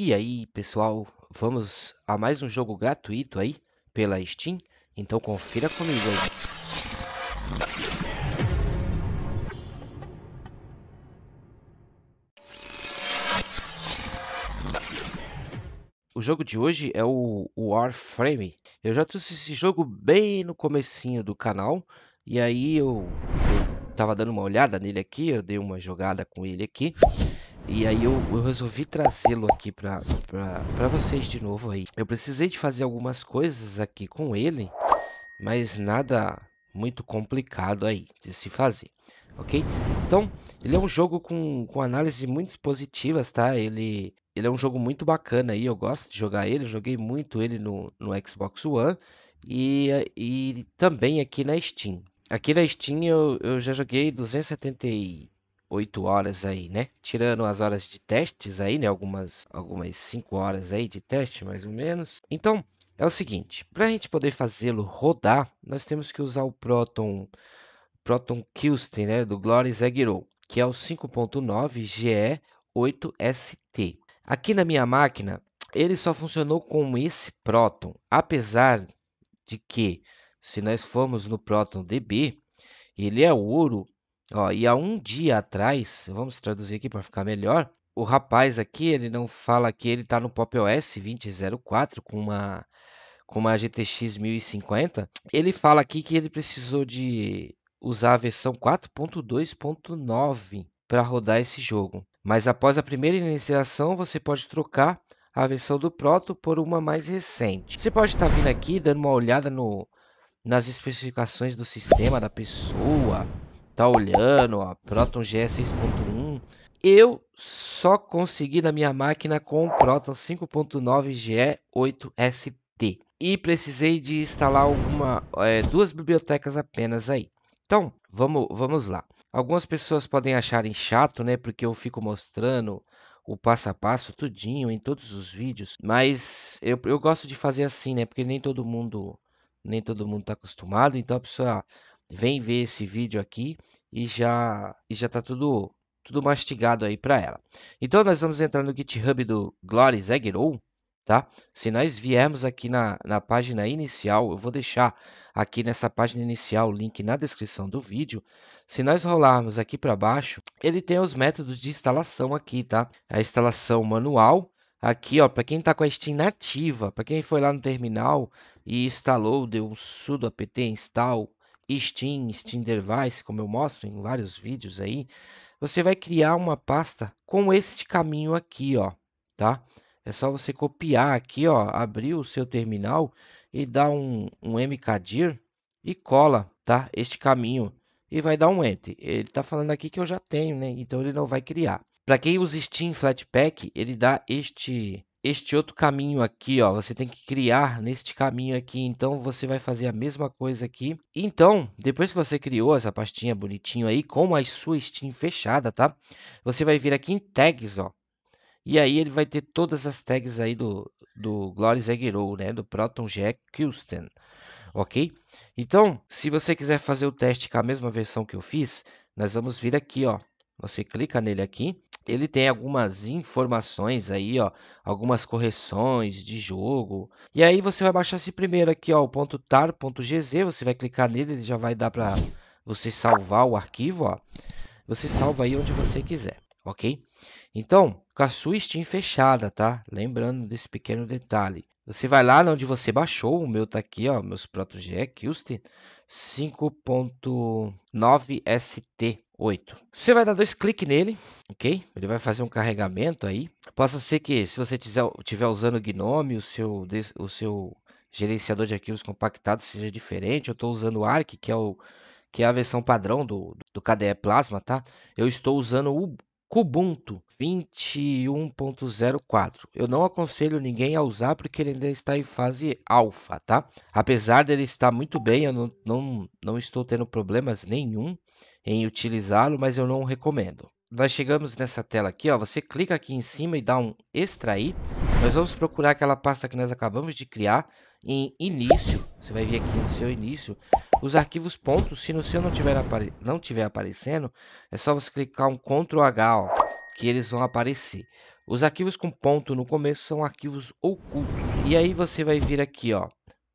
E aí, pessoal, vamos a mais um jogo gratuito aí pela Steam? Então confira comigo aí. O jogo de hoje é o Warframe. Eu já trouxe esse jogo bem no comecinho do canal. E aí eu, eu tava dando uma olhada nele aqui, eu dei uma jogada com ele aqui. E aí eu, eu resolvi trazê-lo aqui pra, pra, pra vocês de novo aí. Eu precisei de fazer algumas coisas aqui com ele, mas nada muito complicado aí de se fazer, ok? Então, ele é um jogo com, com análises muito positivas, tá? Ele, ele é um jogo muito bacana aí, eu gosto de jogar ele, joguei muito ele no, no Xbox One e, e também aqui na Steam. Aqui na Steam eu, eu já joguei 270 oito horas aí, né? Tirando as horas de testes aí, né? Algumas, algumas cinco horas aí de teste, mais ou menos. Então, é o seguinte, para a gente poder fazê-lo rodar, nós temos que usar o Proton, Proton Kilsten, né? Do Glory Zegiro, que é o 5.9 GE8ST. Aqui na minha máquina, ele só funcionou com esse próton, apesar de que, se nós formos no próton DB, ele é ouro Ó, e há um dia atrás, vamos traduzir aqui para ficar melhor. O rapaz aqui, ele não fala que ele está no Pop OS 2004 com uma com uma GTX 1050. Ele fala aqui que ele precisou de usar a versão 4.2.9 para rodar esse jogo. Mas após a primeira iniciação, você pode trocar a versão do Proto por uma mais recente. Você pode estar tá vindo aqui dando uma olhada no nas especificações do sistema da pessoa tá olhando, a Proton GE 6.1. Eu só consegui na minha máquina com o Proton 5.9 GE 8ST. E precisei de instalar alguma, é, duas bibliotecas apenas aí. Então, vamos, vamos lá. Algumas pessoas podem acharem chato, né? Porque eu fico mostrando o passo a passo, tudinho, em todos os vídeos. Mas eu, eu gosto de fazer assim, né? Porque nem todo mundo nem todo mundo está acostumado. Então a pessoa vem ver esse vídeo aqui e já e já tá tudo tudo mastigado aí para ela. Então nós vamos entrar no GitHub do Glory Zegro, tá? Se nós viermos aqui na, na página inicial, eu vou deixar aqui nessa página inicial o link na descrição do vídeo. Se nós rolarmos aqui para baixo, ele tem os métodos de instalação aqui, tá? A instalação manual, aqui, ó, para quem tá com a Steam nativa, para quem foi lá no terminal e instalou, deu um sudo apt install Steam, Steam Device, como eu mostro em vários vídeos aí, você vai criar uma pasta com este caminho aqui, ó, tá? É só você copiar aqui, ó, abrir o seu terminal e dar um, um mkdir e cola, tá? Este caminho e vai dar um enter. Ele tá falando aqui que eu já tenho, né? Então ele não vai criar. Para quem usa Steam Flatpak, ele dá este este outro caminho aqui, ó, você tem que criar neste caminho aqui, então você vai fazer a mesma coisa aqui. Então, depois que você criou essa pastinha bonitinho aí, com a sua Steam fechada, tá? Você vai vir aqui em tags, ó, e aí ele vai ter todas as tags aí do, do Glory Zegero, né? Do Proton Jack Kilsten, ok? Então, se você quiser fazer o teste com a mesma versão que eu fiz, nós vamos vir aqui, ó. Você clica nele aqui ele tem algumas informações aí, ó, algumas correções de jogo. E aí você vai baixar esse primeiro aqui, ó, o ponto .tar.gz, você vai clicar nele, ele já vai dar para você salvar o arquivo, ó. Você salva aí onde você quiser, OK? Então, com a sua Steam fechada, tá? Lembrando desse pequeno detalhe. Você vai lá onde você baixou, o meu tá aqui, ó, meus ProtoGE Qstin 5.9 ST. 8. Você vai dar dois cliques nele, ok? Ele vai fazer um carregamento aí. Possa ser que, se você estiver usando o Gnome, o seu, o seu gerenciador de arquivos compactados seja diferente. Eu estou usando o ARC, que é, o, que é a versão padrão do, do KDE Plasma, tá? Eu estou usando o Kubuntu 21.04. Eu não aconselho ninguém a usar porque ele ainda está em fase alfa, tá? Apesar dele estar muito bem, eu não, não, não estou tendo problemas nenhum em utilizá-lo, mas eu não recomendo. Nós chegamos nessa tela aqui, ó, você clica aqui em cima e dá um extrair. Nós vamos procurar aquela pasta que nós acabamos de criar em início. Você vai vir aqui no seu início, os arquivos pontos, se no seu não tiver, apare não tiver aparecendo, é só você clicar um Ctrl H, ó, que eles vão aparecer. Os arquivos com ponto no começo são arquivos ocultos. E aí você vai vir aqui, ó,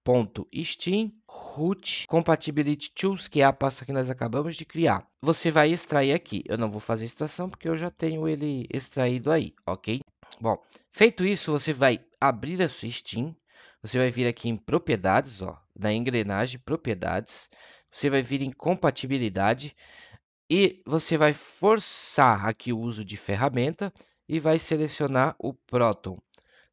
ponto .steam root compatibility tools, que é a pasta que nós acabamos de criar. Você vai extrair aqui. Eu não vou fazer extração porque eu já tenho ele extraído aí, ok? Bom, feito isso, você vai abrir a sua Steam. Você vai vir aqui em propriedades, ó, na engrenagem propriedades. Você vai vir em compatibilidade e você vai forçar aqui o uso de ferramenta e vai selecionar o Proton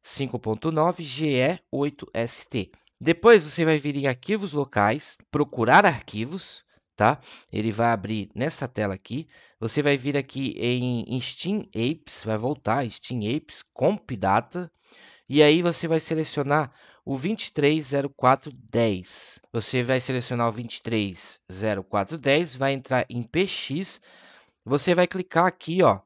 5.9 GE8ST. Depois você vai vir em arquivos locais, procurar arquivos, tá? Ele vai abrir nessa tela aqui. Você vai vir aqui em, Steam Apes, vai voltar Steam Apes Comp Data e aí você vai selecionar o 230410. Você vai selecionar o 230410, vai entrar em PX. Você vai clicar aqui, ó.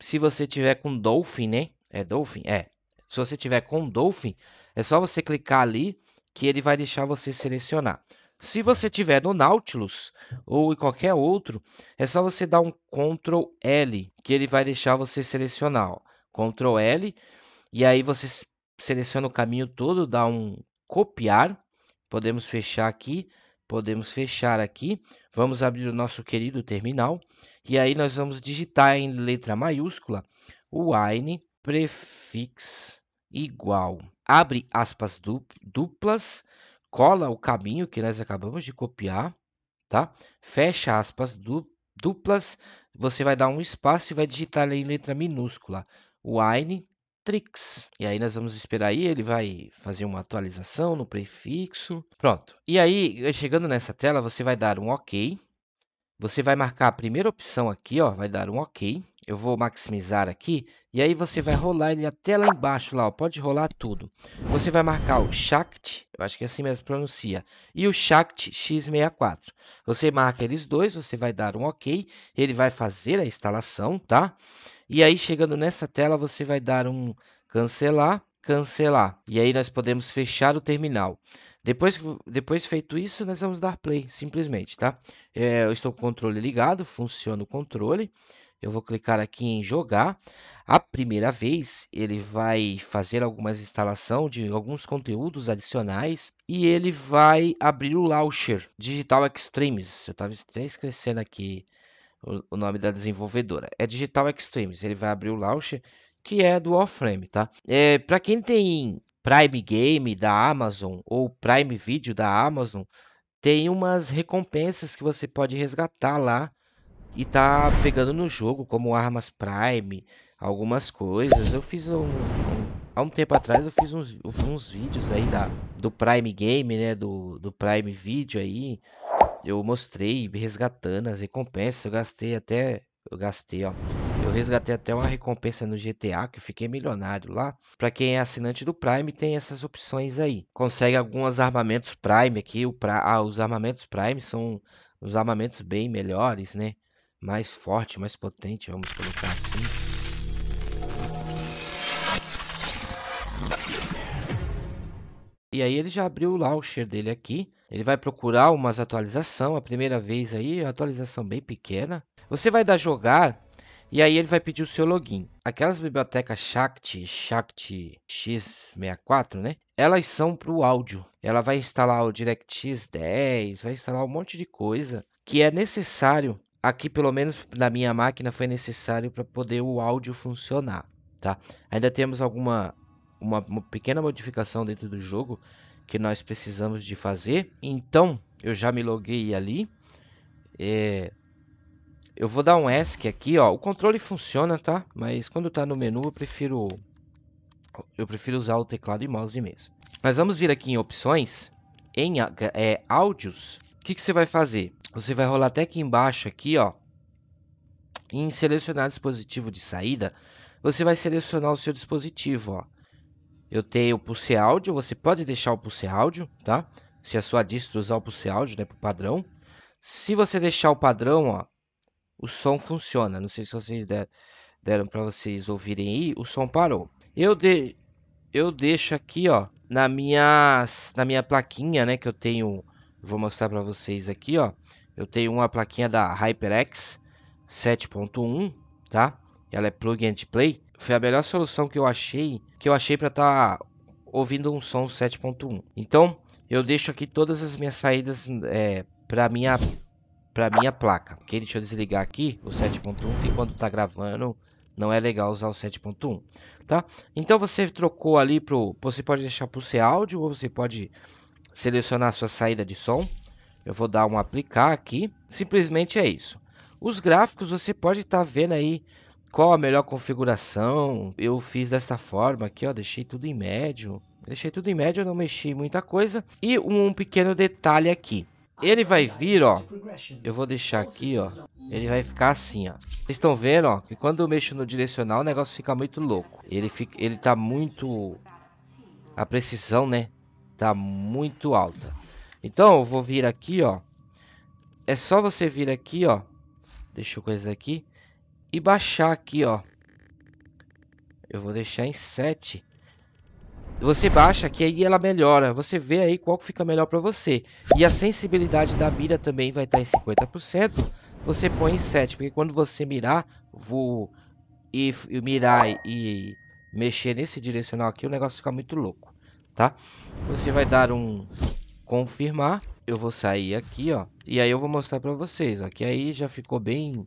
Se você tiver com Dolphin, né? É Dolphin, é. Se você tiver com Dolphin, é só você clicar ali que ele vai deixar você selecionar. Se você tiver no Nautilus ou em qualquer outro, é só você dar um Ctrl L, que ele vai deixar você selecionar. Ó. Ctrl L, e aí você seleciona o caminho todo, dá um copiar. Podemos fechar aqui, podemos fechar aqui. Vamos abrir o nosso querido terminal. E aí nós vamos digitar em letra maiúscula o wine prefix igual. Abre aspas duplas, cola o caminho que nós acabamos de copiar, tá? Fecha aspas duplas, você vai dar um espaço e vai digitar em letra minúscula. Wine Trix. E aí nós vamos esperar aí, ele vai fazer uma atualização no prefixo. Pronto. E aí, chegando nessa tela, você vai dar um OK, você vai marcar a primeira opção aqui, ó, vai dar um OK. Eu vou maximizar aqui e aí você vai rolar ele até lá embaixo, lá, ó, pode rolar tudo. Você vai marcar o Shakt, eu acho que é assim mesmo pronuncia, e o Shakt X64. Você marca eles dois, você vai dar um OK, ele vai fazer a instalação, tá? E aí chegando nessa tela você vai dar um cancelar, cancelar. E aí nós podemos fechar o terminal. Depois, depois feito isso, nós vamos dar play, simplesmente, tá? É, eu estou com o controle ligado, funciona o controle. Eu vou clicar aqui em jogar. A primeira vez, ele vai fazer algumas instalação de alguns conteúdos adicionais e ele vai abrir o launcher Digital Extremes. Eu estava até esquecendo aqui o, o nome da desenvolvedora. É Digital Extremes. Ele vai abrir o launcher que é do Warframe, tá? É, para quem tem Prime Game da Amazon ou Prime Video da Amazon, tem umas recompensas que você pode resgatar lá e tá pegando no jogo, como armas Prime, algumas coisas. Eu fiz um, um há um tempo atrás eu fiz uns, uns vídeos aí da, do Prime Game, né? Do, do Prime Video aí. Eu mostrei resgatando as recompensas. Eu gastei até. Eu gastei, ó. Eu resgatei até uma recompensa no GTA, que eu fiquei milionário lá. Para quem é assinante do Prime, tem essas opções aí. Consegue alguns armamentos Prime aqui. O pra... Ah, os armamentos Prime são os armamentos bem melhores, né? Mais forte, mais potente, vamos colocar assim. E aí ele já abriu o launcher dele aqui. Ele vai procurar umas atualizações. A primeira vez aí, é atualização bem pequena. Você vai dar jogar e aí ele vai pedir o seu login. Aquelas bibliotecas Shakti, Shakti X64, né? Elas são para o áudio. Ela vai instalar o DirectX 10, vai instalar um monte de coisa que é necessário. Aqui, pelo menos na minha máquina, foi necessário para poder o áudio funcionar, tá? Ainda temos alguma uma, uma pequena modificação dentro do jogo que nós precisamos de fazer. Então, eu já me loguei ali. É, eu vou dar um ESC aqui, ó. O controle funciona, tá? Mas quando tá no menu eu prefiro... Eu prefiro usar o teclado e mouse mesmo. Mas vamos vir aqui em opções, em é, áudios. O que, que você vai fazer? Você vai rolar até aqui embaixo, aqui, ó. Em selecionar dispositivo de saída, você vai selecionar o seu dispositivo, ó. Eu tenho o Pulse Áudio, você pode deixar o Pulse Áudio, tá? Se a sua distro usar o Pulse Áudio, né, pro padrão. Se você deixar o padrão, ó, o som funciona. Não sei se vocês der, deram para vocês ouvirem aí, o som parou. Eu, de, eu deixo aqui, ó, na minha, na minha plaquinha, né, que eu tenho, vou mostrar para vocês aqui, ó. Eu tenho uma plaquinha da HyperX 7.1, tá? Ela é plug and play. Foi a melhor solução que eu achei, que eu achei para estar tá ouvindo um som 7.1. Então, eu deixo aqui todas as minhas saídas é, para minha para minha placa, ok? Deixa eu desligar aqui o 7.1, e quando tá gravando não é legal usar o 7.1, tá? Então você trocou ali pro, você pode deixar pro seu áudio ou você pode selecionar a sua saída de som. Eu vou dar um aplicar aqui, simplesmente é isso. Os gráficos você pode estar tá vendo aí qual a melhor configuração. Eu fiz desta forma aqui, ó, deixei tudo em médio. Deixei tudo em médio, não mexi muita coisa. E um pequeno detalhe aqui. Ele vai vir, ó. Eu vou deixar aqui, ó. Ele vai ficar assim, ó. Vocês estão vendo, ó, que quando eu mexo no direcional, o negócio fica muito louco. Ele, fica, ele tá muito... A precisão, né? Tá muito alta. Então, eu vou vir aqui, ó. É só você vir aqui, ó. Deixa eu coisa aqui. E baixar aqui, ó. Eu vou deixar em 7. Você baixa que aí ela melhora, você vê aí qual fica melhor para você. E a sensibilidade da mira também vai estar em 50%, você põe em 7, porque quando você mirar, vou e, e mirar e mexer nesse direcional aqui, o negócio fica muito louco, tá? Você vai dar um confirmar, eu vou sair aqui, ó, e aí eu vou mostrar para vocês, ó, que aí já ficou bem...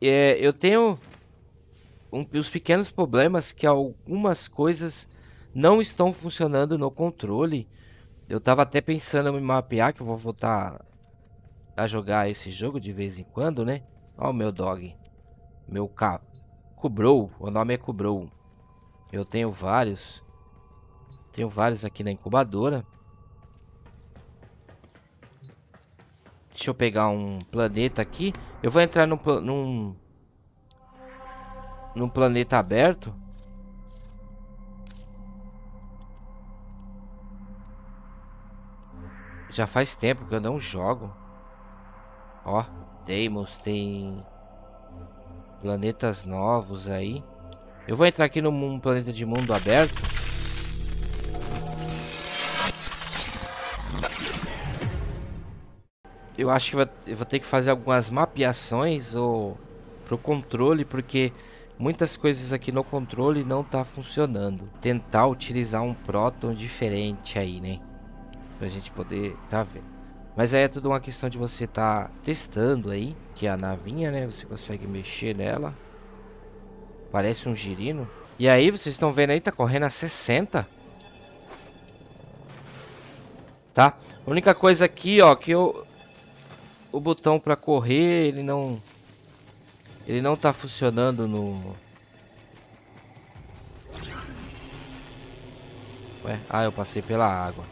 É, eu tenho um, os pequenos problemas que algumas coisas não estão funcionando no controle. Eu tava até pensando em me mapear, que eu vou voltar a jogar esse jogo de vez em quando, né? Ó o meu dog. Meu ca... Cobrou, o nome é Cobrou. Eu tenho vários. Tenho vários aqui na incubadora. Deixa eu pegar um planeta aqui. Eu vou entrar num... num, num planeta aberto. Já faz tempo que eu não jogo. Ó, Deimos tem planetas novos aí. Eu vou entrar aqui num planeta de mundo aberto. Eu acho que eu vou ter que fazer algumas mapeações ou pro controle, porque muitas coisas aqui no controle não tá funcionando. Tentar utilizar um próton diferente aí, né? Pra gente poder tá vendo. Mas aí é tudo uma questão de você tá testando aí, que é a navinha, né? Você consegue mexer nela. Parece um girino. E aí, vocês estão vendo aí, tá correndo a 60. Tá? A única coisa aqui, ó, que eu... O botão pra correr, ele não... Ele não tá funcionando no... Ué? Ah, eu passei pela água.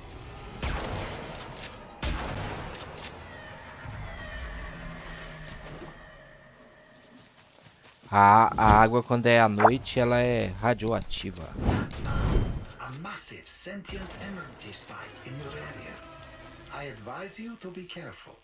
A, a água, quando é à noite, ela é radioativa. A massive sentient energy spike in your area. I advise you to be careful.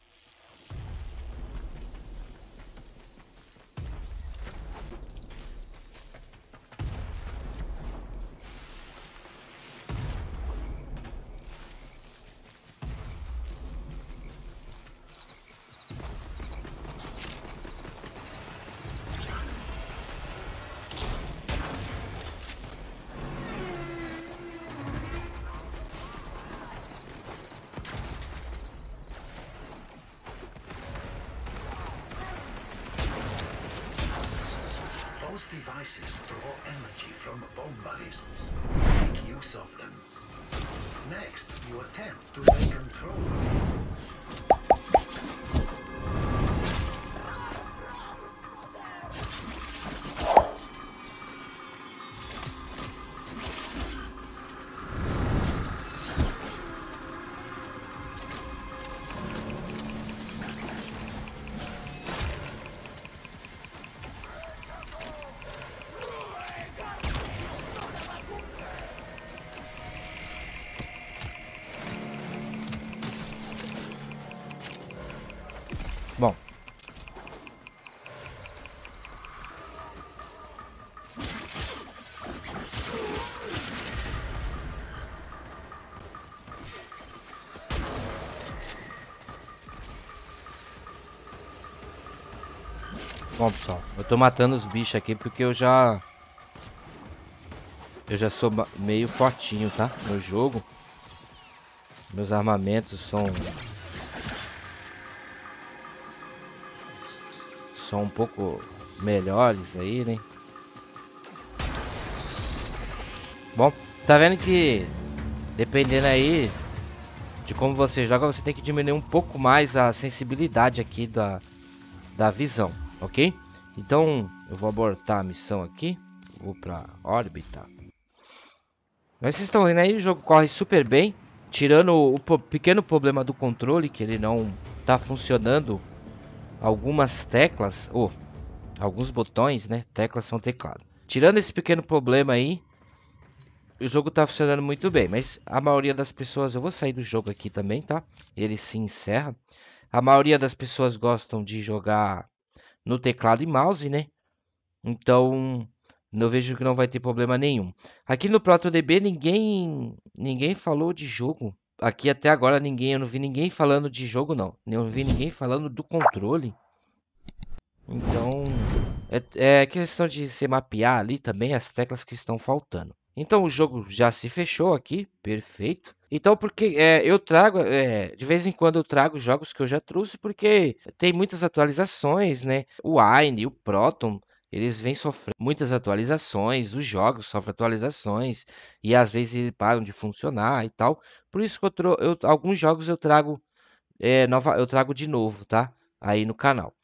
devices draw energy from bomb ballists. Make use of them. Next, you attempt to take control Bom, pessoal, eu tô matando os bichos aqui porque eu já... Eu já sou meio fortinho, tá? No jogo. Meus armamentos são... São um pouco melhores aí, né? Bom, tá vendo que... Dependendo aí de como você joga, você tem que diminuir um pouco mais a sensibilidade aqui da, da visão ok? Então eu vou abortar a missão aqui, vou para órbita. Mas vocês estão vendo aí, o jogo corre super bem, tirando o pequeno problema do controle, que ele não está funcionando algumas teclas, ou oh, alguns botões, né? Teclas são teclado. Tirando esse pequeno problema aí, o jogo está funcionando muito bem, mas a maioria das pessoas, eu vou sair do jogo aqui também, tá? Ele se encerra. A maioria das pessoas gostam de jogar no teclado e mouse, né? Então, não vejo que não vai ter problema nenhum. Aqui no ProtoDB ninguém ninguém falou de jogo. Aqui até agora ninguém, eu não vi ninguém falando de jogo não. Eu não vi ninguém falando do controle. Então, é, é questão de se mapear ali também as teclas que estão faltando. Então o jogo já se fechou aqui, perfeito. Então, porque é, eu trago, é, de vez em quando eu trago jogos que eu já trouxe, porque tem muitas atualizações, né? O Aine, o Proton, eles vêm sofrendo muitas atualizações, os jogos sofrem atualizações, e às vezes eles param de funcionar e tal. Por isso que eu, eu alguns jogos eu trago é, nova, eu trago de novo, tá? Aí no canal.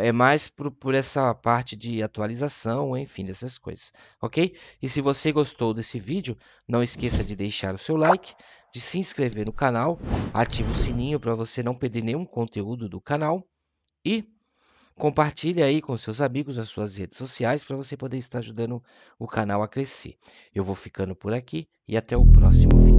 É mais por, por essa parte de atualização, enfim, dessas coisas, ok? E se você gostou desse vídeo, não esqueça de deixar o seu like, de se inscrever no canal, ative o sininho para você não perder nenhum conteúdo do canal e compartilhe aí com seus amigos nas suas redes sociais para você poder estar ajudando o canal a crescer. Eu vou ficando por aqui e até o próximo vídeo.